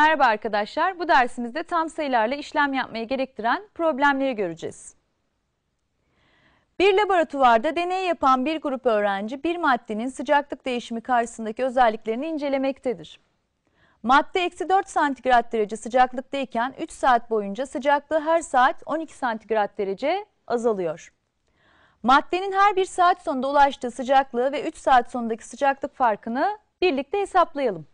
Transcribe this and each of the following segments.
Merhaba arkadaşlar, bu dersimizde tam sayılarla işlem yapmaya gerektiren problemleri göreceğiz. Bir laboratuvarda deney yapan bir grup öğrenci bir maddenin sıcaklık değişimi karşısındaki özelliklerini incelemektedir. Madde eksi 4 santigrat derece sıcaklıktayken 3 saat boyunca sıcaklığı her saat 12 santigrat derece azalıyor. Maddenin her bir saat sonunda ulaştığı sıcaklığı ve 3 saat sonundaki sıcaklık farkını birlikte hesaplayalım.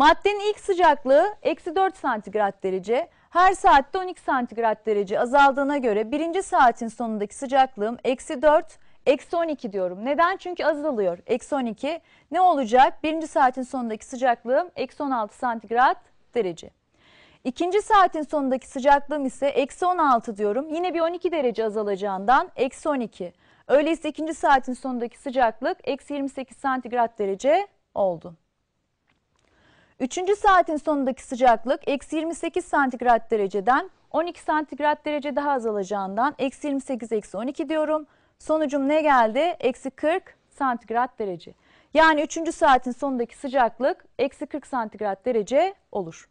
Maddenin ilk sıcaklığı eksi 4 santigrat derece, her saatte 12 santigrat derece azaldığına göre birinci saatin sonundaki sıcaklığım eksi 4, eksi 12 diyorum. Neden? Çünkü azalıyor. Eksi 12 ne olacak? Birinci saatin sonundaki sıcaklığım eksi 16 santigrat derece. İkinci saatin sonundaki sıcaklığım ise eksi 16 diyorum. Yine bir 12 derece azalacağından eksi 12. Öyleyse ikinci saatin sonundaki sıcaklık eksi 28 santigrat derece oldu. Üçüncü saatin sonundaki sıcaklık eksi 28 santigrat dereceden 12 santigrat derece daha azalacağından eksi 28 eksi 12 diyorum. Sonucum ne geldi? Eksi 40 santigrat derece. Yani üçüncü saatin sonundaki sıcaklık eksi 40 santigrat derece olur.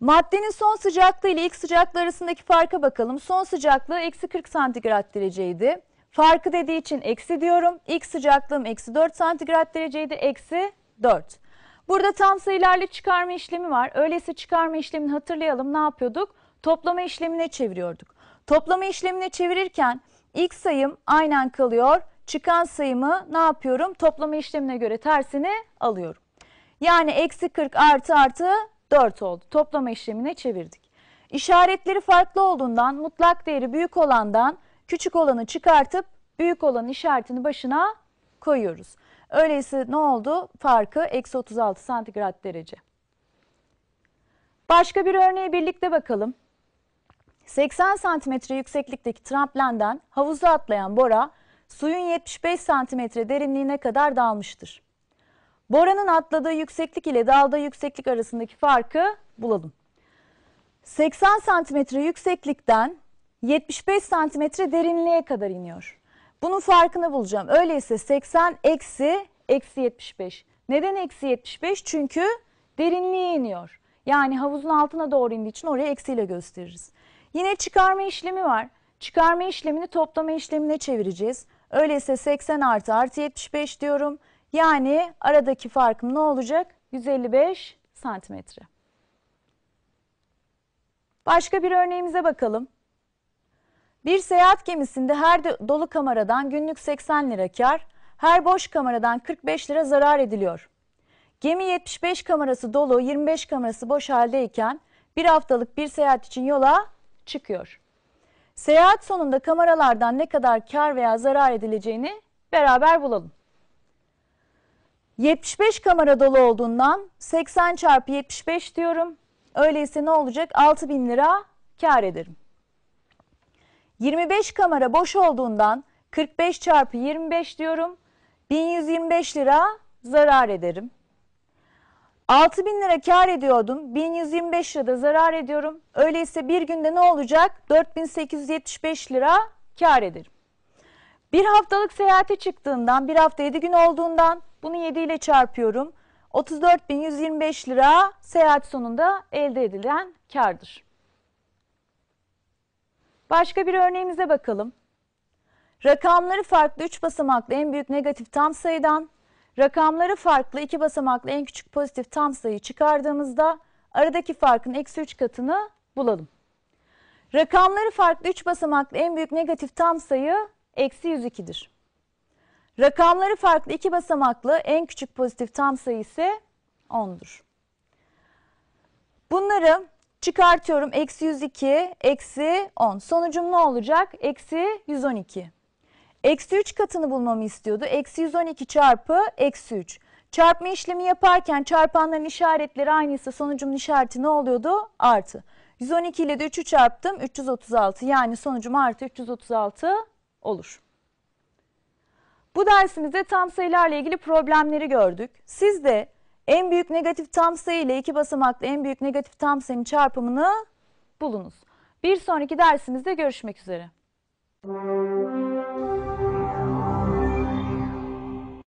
Maddenin son sıcaklığı ile ilk sıcaklığı arasındaki farka bakalım. Son sıcaklığı eksi 40 santigrat dereceydi. Farkı dediği için eksi diyorum. İlk sıcaklığım eksi 4 santigrat dereceydi. Eksi 4. Burada tam sayılarla çıkarma işlemi var. Öyleyse çıkarma işlemini hatırlayalım. Ne yapıyorduk? Toplama işlemine çeviriyorduk. Toplama işlemine çevirirken ilk sayım aynen kalıyor. Çıkan sayımı ne yapıyorum? Toplama işlemine göre tersini alıyorum. Yani eksi 40 artı artı 4 oldu. Toplama işlemine çevirdik. İşaretleri farklı olduğundan mutlak değeri büyük olandan küçük olanı çıkartıp büyük olanın işaretini başına koyuyoruz. Öyleyse ne oldu? Farkı eksi 36 santigrat derece. Başka bir örneğe birlikte bakalım. 80 santimetre yükseklikteki tramplenden havuza atlayan Bora suyun 75 santimetre derinliğine kadar dalmıştır. Bora'nın atladığı yükseklik ile dalda yükseklik arasındaki farkı bulalım. 80 santimetre yükseklikten 75 santimetre derinliğe kadar iniyor. Bunun farkını bulacağım. Öyleyse 80 eksi eksi 75. Neden eksi 75? Çünkü derinliğe iniyor. Yani havuzun altına doğru indiği için oraya eksiyle gösteririz. Yine çıkarma işlemi var. Çıkarma işlemini toplama işlemine çevireceğiz. Öyleyse 80 artı artı 75 diyorum. Yani aradaki farkım ne olacak? 155 santimetre. Başka bir örneğimize bakalım. Bir seyahat gemisinde her dolu kameradan günlük 80 lira kar, her boş kameradan 45 lira zarar ediliyor. Gemi 75 kamerası dolu, 25 kamerası boş haldeyken bir haftalık bir seyahat için yola çıkıyor. Seyahat sonunda kameralardan ne kadar kar veya zarar edileceğini beraber bulalım. 75 kamera dolu olduğundan 80 çarpı 75 diyorum. Öyleyse ne olacak? 6000 lira kar ederim. 25 kamera boş olduğundan 45 çarpı 25 diyorum. 1125 lira zarar ederim. 6000 lira kar ediyordum. 1125 lira da zarar ediyorum. Öyleyse bir günde ne olacak? 4875 lira kar ederim. Bir haftalık seyahate çıktığından, bir hafta 7 gün olduğundan bunu 7 ile çarpıyorum. 34.125 lira seyahat sonunda elde edilen kardır. Başka bir örneğimize bakalım. Rakamları farklı 3 basamaklı en büyük negatif tam sayıdan, rakamları farklı 2 basamaklı en küçük pozitif tam sayı çıkardığımızda aradaki farkın eksi 3 katını bulalım. Rakamları farklı 3 basamaklı en büyük negatif tam sayı eksi 102'dir. Rakamları farklı 2 basamaklı en küçük pozitif tam sayı ise 10'dur. Bunları Çıkartıyorum. Eksi 102, eksi 10. Sonucum ne olacak? Eksi 112. Eksi 3 katını bulmamı istiyordu. Eksi 112 çarpı eksi 3. Çarpma işlemi yaparken çarpanların işaretleri aynıysa sonucumun işareti ne oluyordu? Artı. 112 ile de 3'ü çarptım. 336 yani sonucum artı 336 olur. Bu dersimizde tam sayılarla ilgili problemleri gördük. Siz de en büyük negatif tam sayı ile iki basamaklı en büyük negatif tam sayının çarpımını bulunuz. Bir sonraki dersimizde görüşmek üzere.